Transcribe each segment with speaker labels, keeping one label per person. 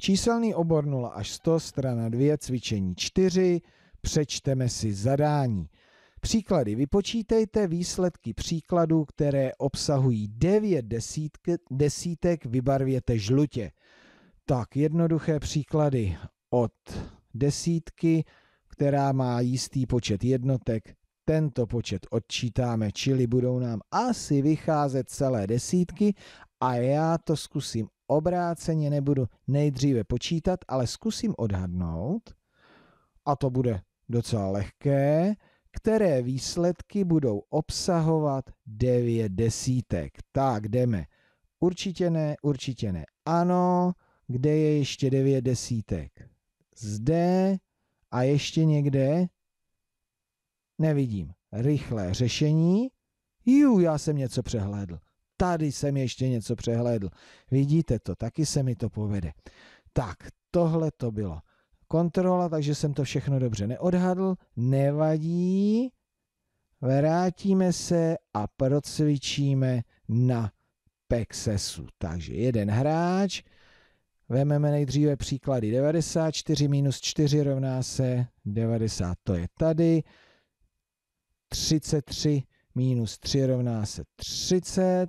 Speaker 1: Číselný obor 0 až 100, strana 2, cvičení 4, přečteme si zadání. Příklady. Vypočítejte výsledky příkladů, které obsahují 9 desítk, desítek, vybarvěte žlutě. Tak, jednoduché příklady od desítky, která má jistý počet jednotek, tento počet odčítáme, čili budou nám asi vycházet celé desítky a já to zkusím obráceně nebudu nejdříve počítat, ale zkusím odhadnout, a to bude docela lehké, které výsledky budou obsahovat 9 desítek. Tak, jdeme. Určitě ne, určitě ne. Ano, kde je ještě 9 desítek? Zde a ještě někde? Nevidím. Rychlé řešení. Jú, já jsem něco přehlédl tady jsem ještě něco přehlédl. Vidíte to, taky se mi to povede. Tak, tohle to bylo kontrola, takže jsem to všechno dobře neodhadl, nevadí, vrátíme se a procvičíme na Pexesu. Takže jeden hráč, Vememe nejdříve příklady 94 minus 4 rovná se 90, to je tady. 33 minus 3 rovná se 30.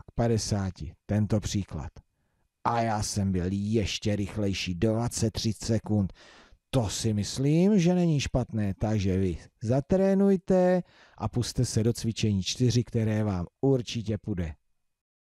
Speaker 1: a k 50 tento příklad. A já jsem byl ještě rychlejší 20-30 sekund. To si myslím, že není špatné, takže vy zatrénujte a puste se do cvičení 4, které vám určitě půjde.